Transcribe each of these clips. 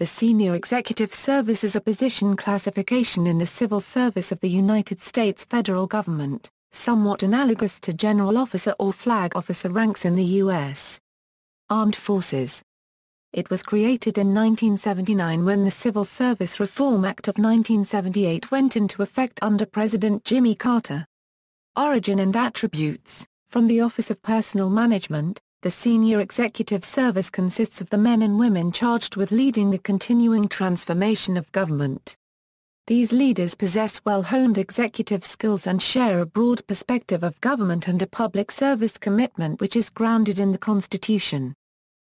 The senior executive service is a position classification in the civil service of the United States federal government, somewhat analogous to general officer or flag officer ranks in the U.S. Armed Forces. It was created in 1979 when the Civil Service Reform Act of 1978 went into effect under President Jimmy Carter. Origin and Attributes From the Office of Personnel Management, the senior executive service consists of the men and women charged with leading the continuing transformation of government. These leaders possess well-honed executive skills and share a broad perspective of government and a public service commitment which is grounded in the Constitution.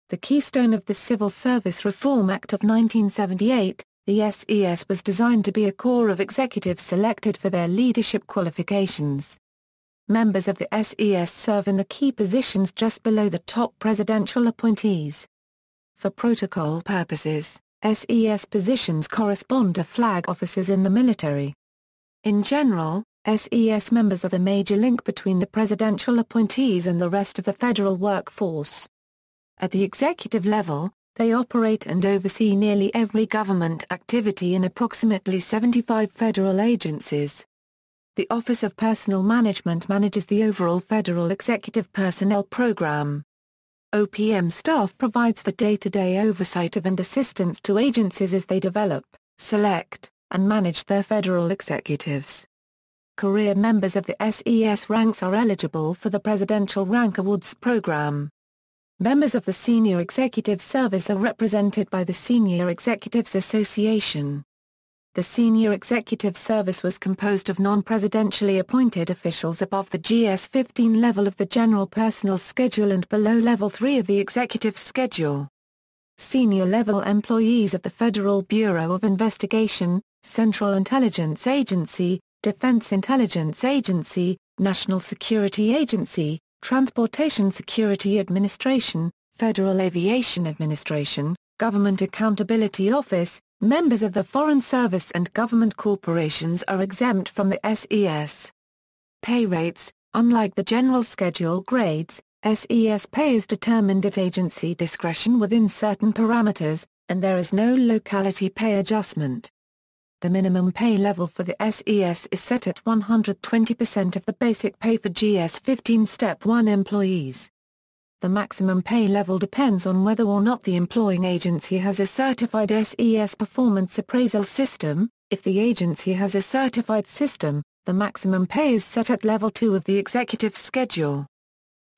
The keystone of the Civil Service Reform Act of 1978, the SES was designed to be a corps of executives selected for their leadership qualifications members of the SES serve in the key positions just below the top presidential appointees. For protocol purposes, SES positions correspond to flag officers in the military. In general, SES members are the major link between the presidential appointees and the rest of the federal workforce. At the executive level, they operate and oversee nearly every government activity in approximately 75 federal agencies. The Office of Personnel Management manages the overall federal executive personnel program. OPM staff provides the day-to-day -day oversight of and assistance to agencies as they develop, select, and manage their federal executives. Career members of the SES ranks are eligible for the Presidential Rank Awards program. Members of the Senior Executive Service are represented by the Senior Executives Association. The senior executive service was composed of non-presidentially appointed officials above the GS-15 level of the general personnel schedule and below level 3 of the executive schedule. Senior level employees of the Federal Bureau of Investigation, Central Intelligence Agency, Defense Intelligence Agency, National Security Agency, Transportation Security Administration, Federal Aviation Administration, Government Accountability Office, Members of the Foreign Service and government corporations are exempt from the SES. Pay rates, unlike the general schedule grades, SES pay is determined at agency discretion within certain parameters, and there is no locality pay adjustment. The minimum pay level for the SES is set at 120% of the basic pay for GS 15 Step 1 employees. The maximum pay level depends on whether or not the employing agency has a certified SES performance appraisal system. If the agency has a certified system, the maximum pay is set at level 2 of the executive schedule.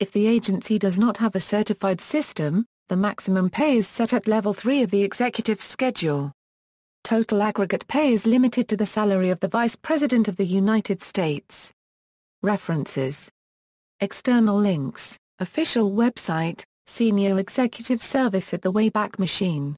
If the agency does not have a certified system, the maximum pay is set at level 3 of the executive schedule. Total aggregate pay is limited to the salary of the Vice President of the United States. References External links Official website, Senior Executive Service at the Wayback Machine